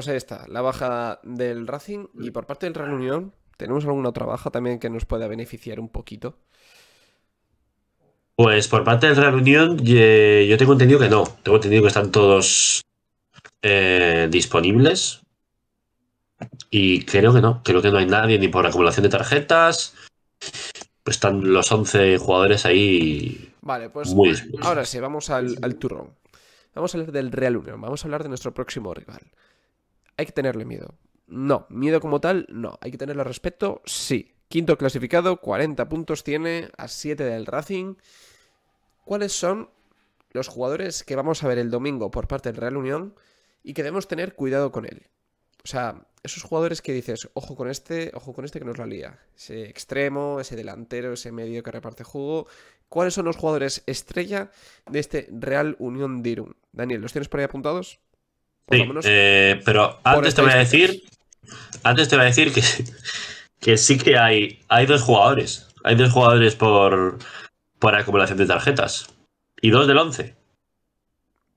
Pues esta, la baja del Racing. Y por parte del Real Unión, ¿tenemos alguna otra baja también que nos pueda beneficiar un poquito? Pues por parte del Real Unión, yo tengo entendido que no. Tengo entendido que están todos eh, disponibles. Y creo que no. Creo que no hay nadie ni por acumulación de tarjetas. Pues están los 11 jugadores ahí. Vale, pues muy ahora sí, vamos al, al turrón. Vamos a hablar del Real Unión. Vamos a hablar de nuestro próximo rival hay que tenerle miedo. No, miedo como tal, no. Hay que tenerle respeto, sí. Quinto clasificado, 40 puntos tiene, a 7 del Racing. ¿Cuáles son los jugadores que vamos a ver el domingo por parte del Real Unión y que debemos tener cuidado con él? O sea, esos jugadores que dices, ojo con este, ojo con este que nos lo lía. Ese extremo, ese delantero, ese medio que reparte juego. ¿Cuáles son los jugadores estrella de este Real Unión Dirum? Daniel, ¿los tienes por ahí apuntados? sí, eh, pero antes te voy a decir. Antes te voy a decir que, que sí que hay, hay dos jugadores. Hay dos jugadores por, por acumulación de tarjetas. Y dos del 11.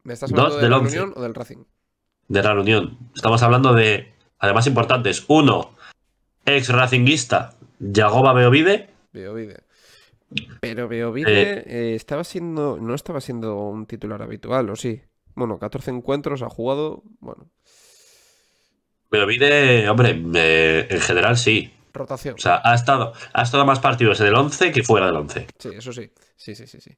¿Me estás hablando de del la o del Racing? De la reunión. Estamos hablando de, además importantes, uno, ex racinguista, Yagoba Beovide. Beovide. Pero Beovide eh, eh, estaba siendo, no estaba siendo un titular habitual, ¿o sí? Bueno, 14 encuentros ha jugado. Bueno. Me lo Hombre, en general sí. Rotación. O sea, ha estado, ha estado más partidos en el 11 que fuera del 11. Sí, eso sí. Sí, sí, sí, sí.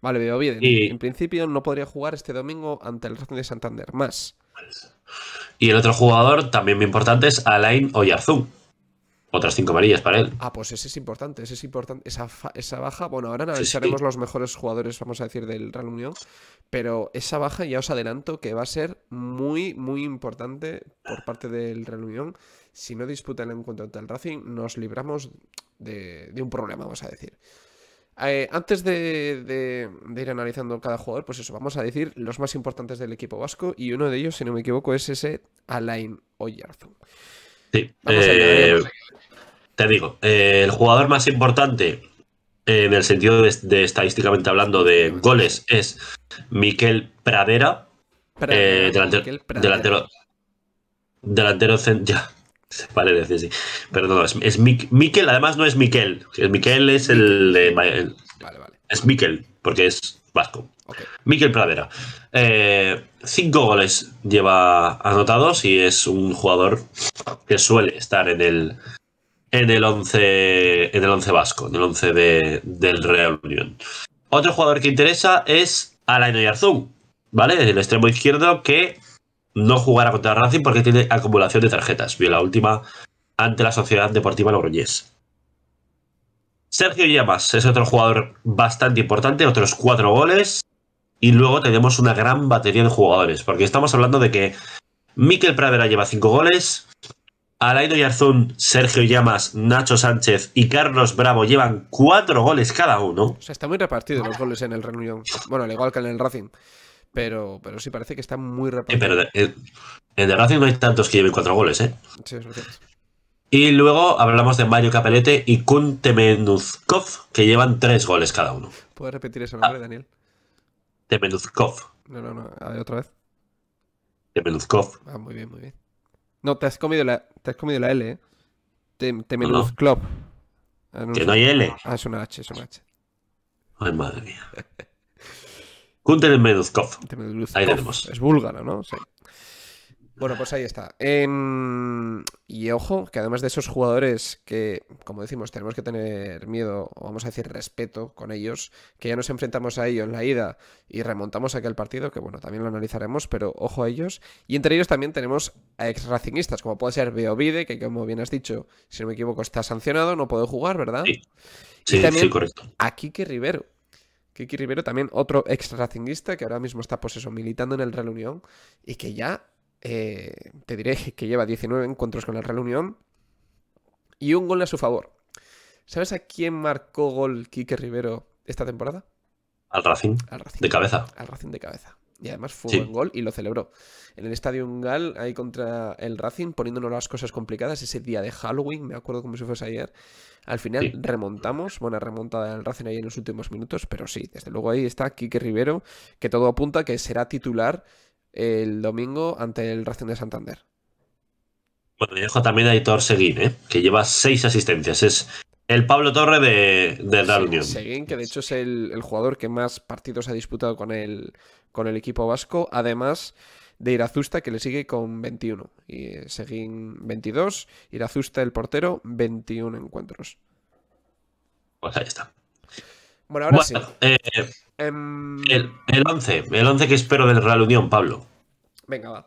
Vale, veo Y... En principio no podría jugar este domingo ante el Racing de Santander. Más. Pues, y el otro jugador, también muy importante, es Alain Oyarzún. Otras cinco varillas para él. Ah, pues ese es importante, ese es importante. Esa, esa baja, bueno, ahora analizaremos los mejores jugadores, vamos a decir, del Real Unión. Pero esa baja ya os adelanto que va a ser muy, muy importante por parte del Real Unión. Si no disputa el encuentro ante el Racing, nos libramos de, un problema, vamos a decir. Eh, antes de, ir analizando cada jugador, pues eso, vamos a decir los más importantes del equipo vasco. Y uno de ellos, si no me equivoco, es ese Alain Oyarzun. Sí. Eh, te digo, eh, el jugador más importante eh, en el sentido de, estadísticamente hablando de goles es Miquel Pradera, delantero, delantero, delantero ya vale decir sí pero es, es Miquel, además no es Miquel Miquel es el, es Miquel porque es vasco Miquel Pradera. Eh, cinco goles lleva anotados y es un jugador que suele estar en el en el 11 en el 11 vasco, en el 11 del Real Unión. Otro jugador que interesa es Alain Oyarzún, ¿vale? El extremo izquierdo que no jugará contra Racing porque tiene acumulación de tarjetas. Vio la última ante la Sociedad Deportiva Logroñés. Sergio Llamas es otro jugador bastante importante, otros cuatro goles. Y luego tenemos una gran batería de jugadores, porque estamos hablando de que Miquel Pradera lleva 5 goles, Alaido Yarzún, Sergio Llamas, Nacho Sánchez y Carlos Bravo llevan 4 goles cada uno. O sea, está muy repartido los goles en el Reunión. Bueno, al igual que en el Racing. Pero, pero sí parece que está muy eh, repartido. pero eh, en, el Racing no hay tantos que lleven cuatro goles, ¿eh? Sí, es Y luego hablamos de Mario Capelete y Kun que llevan tres goles cada uno. ¿Puedes repetir eso, ah. nombre, Daniel? Temenuzkov. No, no, no, otra vez. Temenuzkov. Ah, muy bien, muy bien. No, te has comido la, te has comido la L, ¿eh? Ah, no, Que no hay L. Ah, es una H, es una H. Ay, madre mía. Temenuzkov. Ahí tenemos. Es búlgaro, ¿no? Sí. Bueno, pues ahí está. y ojo, que además de esos jugadores que, como decimos, tenemos que tener miedo, o vamos a decir respeto con ellos, que ya nos enfrentamos a ellos en la ida y remontamos aquel partido, que bueno, también lo analizaremos, pero ojo a ellos. Y entre ellos también tenemos a ex como puede ser Beovide, que como bien has dicho, si no me equivoco, está sancionado, no puede jugar, ¿verdad? Sí, sí, también correcto. A Kiki Rivero, Kiki Rivero, también otro ex que ahora mismo está pues eso, militando en el Real Unión y que ya eh, te diré que lleva 19 encuentros con la Real Unión y un gol a su favor. ¿Sabes a quién marcó gol Quique Rivero esta temporada? Al Racing. De cabeza. Al Racing de cabeza. Y además fue un gol y lo celebró. En el Estadio Ungal, ahí contra el Racing, poniéndonos las cosas complicadas, ese día de Halloween, me acuerdo como si fuese ayer. Al final remontamos, buena remontada del Racing ahí en los últimos minutos, pero sí, desde luego ahí está Quique Rivero, que todo apunta que será titular el domingo ante el Racing de Santander. Bueno, y dejo también a Hitor Seguín, ¿eh? que lleva seis asistencias. Es el Pablo Torre de, de Unión. Seguín, que de hecho es el, jugador que más partidos ha disputado con el, con el equipo vasco, además de Irazusta, que le sigue con 21. Y eh, Seguín 22, Irazusta el portero, 21 encuentros. Pues ahí está. Bueno, ahora sí. Eh, Em, el, 11, el 11 que espero del Real Unión, Pablo. Venga, va.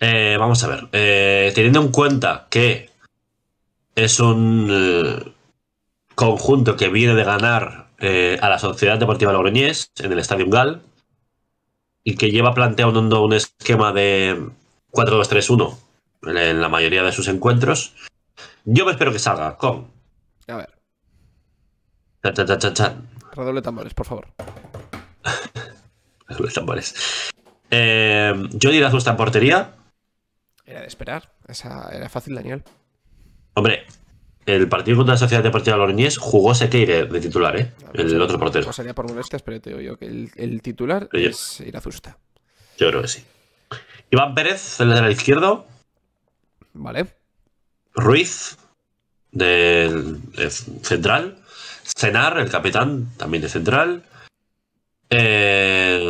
Eh, vamos a ver, eh, teniendo en cuenta que es un eh, conjunto que viene de ganar a la Sociedad Deportiva Logroñés en el Estadio Gal y que lleva planteando un esquema de 4-2-3-1 en la mayoría de sus encuentros, yo me espero que salga con... A ver. Redoble tambores, por favor. Redoble tambores. Eh, Jody azusta en portería. Era de esperar. Esa era fácil, Daniel. Hombre, el partido contra la Sociedad Deportiva Niñes jugó Sequeire de titular, ¿eh? Pues el otro pues portero. No sería por molestias, pero te digo yo que el, titular ir es Irazusta. Yo creo que sí. Iván Pérez, el lateral izquierdo. Vale. Ruiz, del central. Cenar, el capitán, también de central. Eh,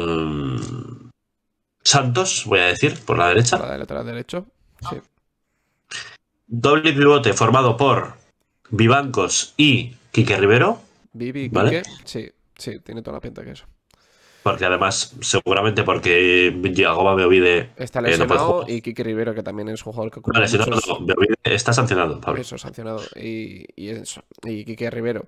Santos, voy a decir, por la derecha. Por la derecho, sí. Doble pivote formado por Vivancos y Quique Rivero. Vivi, sí, sí, tiene toda la pinta que eso. Porque además, seguramente porque me olvide. está eh, lesionado y Kike Rivero, que también es un jugador que ocurre Vale, si no, no, está sancionado, Pablo. Eso, sancionado. Y, y, eso, y Kike Rivero,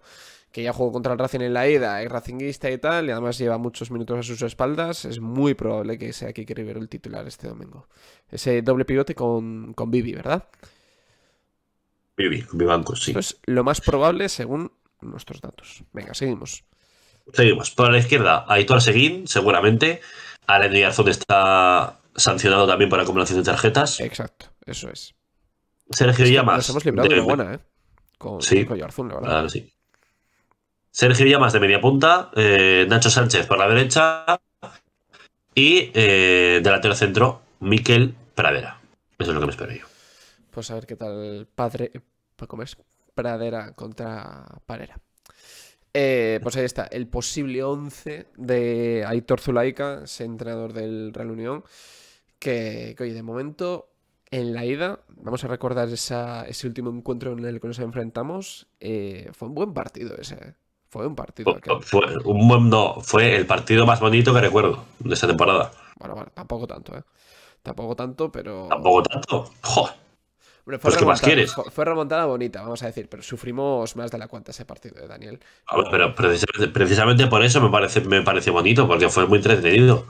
que ya jugó contra el Racing en la ida, es racinguista y tal, y además lleva muchos minutos a sus espaldas, es muy probable que sea Kike ver el titular este domingo. Ese doble pivote con, con Vivi, ¿verdad? Vivi, con sí. lo más probable según nuestros datos. Venga, seguimos. Seguimos. Por la izquierda, Aitor Seguín, seguramente. Alen Arzón está sancionado también por acumulación de tarjetas. Exacto, eso es. Sergio Llamas. hemos librado de... buena, ¿eh? Con, sí. Con la verdad. sí. Sergio Llamas de media punta, eh, Nacho Sánchez por la derecha y eh, delantero centro, Miquel Pradera. Eso es lo que me espero yo. Pues a ver qué tal padre, ¿cómo es? Pradera contra Parera. Eh, pues ahí está, el posible 11 de Aitor Zulaika, ese entrenador del Real Unión, que, que, oye, de momento en la ida, vamos a recordar ese último encuentro en el que nos enfrentamos, fue un buen partido ese. Fue un partido. Fue, un no, fue el partido más bonito que recuerdo de esa temporada. Bueno, bueno, tampoco tanto, ¿eh? Tampoco tanto, pero. Tampoco tanto. ¡Jo! pues ¿qué más quieres? fue remontada bonita, vamos a decir, pero sufrimos más de la cuenta ese partido de ¿eh, Daniel. pero precisamente, por eso me parece, me parece bonito, porque fue muy entretenido.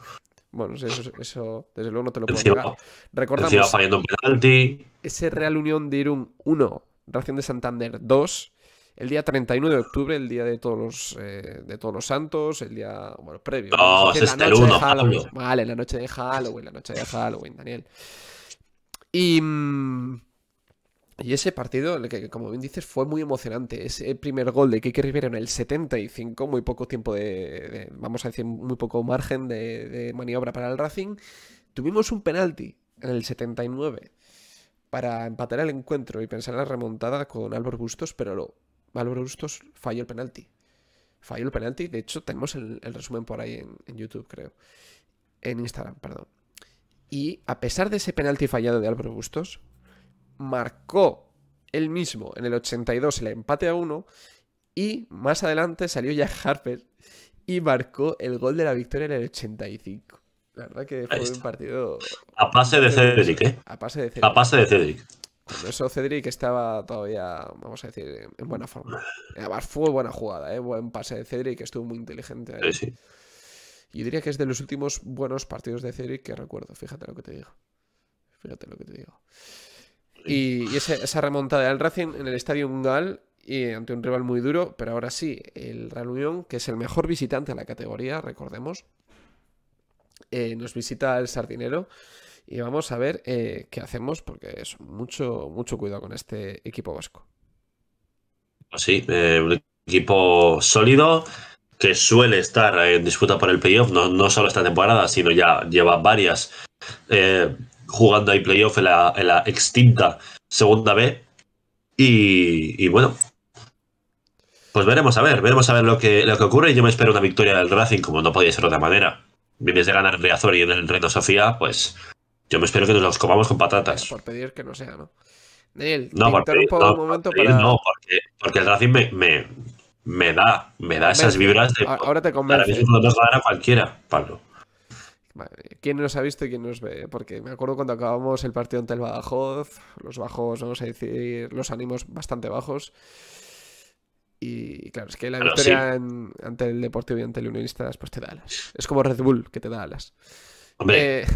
Bueno, eso, eso desde luego no te lo puedo Recordamos fallando un penalti. Ese Real Unión de Irún 1, Ración de Santander 2 el día 31 de octubre, el día de todos los, eh, de todos los santos, el día bueno, previo. Oh, la noche de Halloween. Vale, la noche de Halloween, la noche de Halloween, Daniel. Y, mm, ese partido, que, como bien dices, fue muy emocionante. Ese primer gol de Kike Rivera en el 75, muy poco tiempo de, vamos a decir, muy poco margen de, maniobra para el Racing. Tuvimos un penalti en el 79 para empatar el encuentro y pensar la remontada con Álvaro Bustos, pero lo, Álvaro Bustos falló el penalti. Falló el penalti, de hecho tenemos el, resumen por ahí en, YouTube, creo. En Instagram, perdón. Y a pesar de ese penalti fallado de Álvaro Bustos, marcó él mismo en el 82 el empate a uno y más adelante salió Jack Harper y marcó el gol de la victoria en el 85. La verdad que fue un partido... A pase de Cedric, ¿eh? A pase de Cedric. A pase de Cedric eso Cedric estaba todavía, vamos a decir, en buena forma. Además, fue buena jugada, ¿eh? buen pase de Cedric, estuvo muy inteligente. Ahí. Y diría que es de los últimos buenos partidos de Cedric que recuerdo, fíjate lo que te digo. Fíjate lo que te digo. Y, esa, esa, remontada del Racing en el Estadio Ungal y ante un rival muy duro, pero ahora sí, el Real Unión, que es el mejor visitante de la categoría, recordemos, eh, nos visita el Sardinero y vamos a ver eh, qué hacemos porque es mucho, mucho cuidado con este equipo vasco. Pues sí, eh, un equipo sólido que suele estar en disputa por el playoff, no, solo esta temporada, sino ya lleva varias eh, jugando ahí playoff en la, extinta segunda B. Y, bueno, pues veremos a ver, veremos a ver lo que, lo que ocurre. Yo me espero una victoria del Racing, como no podía ser de otra manera. Vienes de ganar en Reazor y en el Reino Sofía, pues yo me espero que nos los comamos con patatas. Por pedir que no sea, ¿no? Daniel, no, te un momento No, porque, porque el Racing me, me, da, me da esas vibras de... Ahora te convence. ¿eh? a a cualquiera, Pablo. ¿Quién nos ha visto y quién nos ve? Porque me acuerdo cuando acabamos el partido ante el Badajoz, los bajos, vamos a decir, los ánimos bastante bajos. Y claro, es que la victoria ante el Deportivo y ante el Unionista pues te da alas. Es como Red Bull, que te da alas. Eh,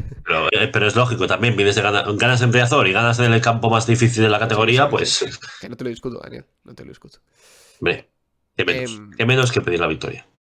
eh, pero, es lógico también, vienes de ganas, ganas en Riazor y ganas en el campo más difícil de la categoría, pues... Que no te lo discuto, Daniel, no te lo discuto. Hombre, que menos, em, qué menos que pedir la victoria.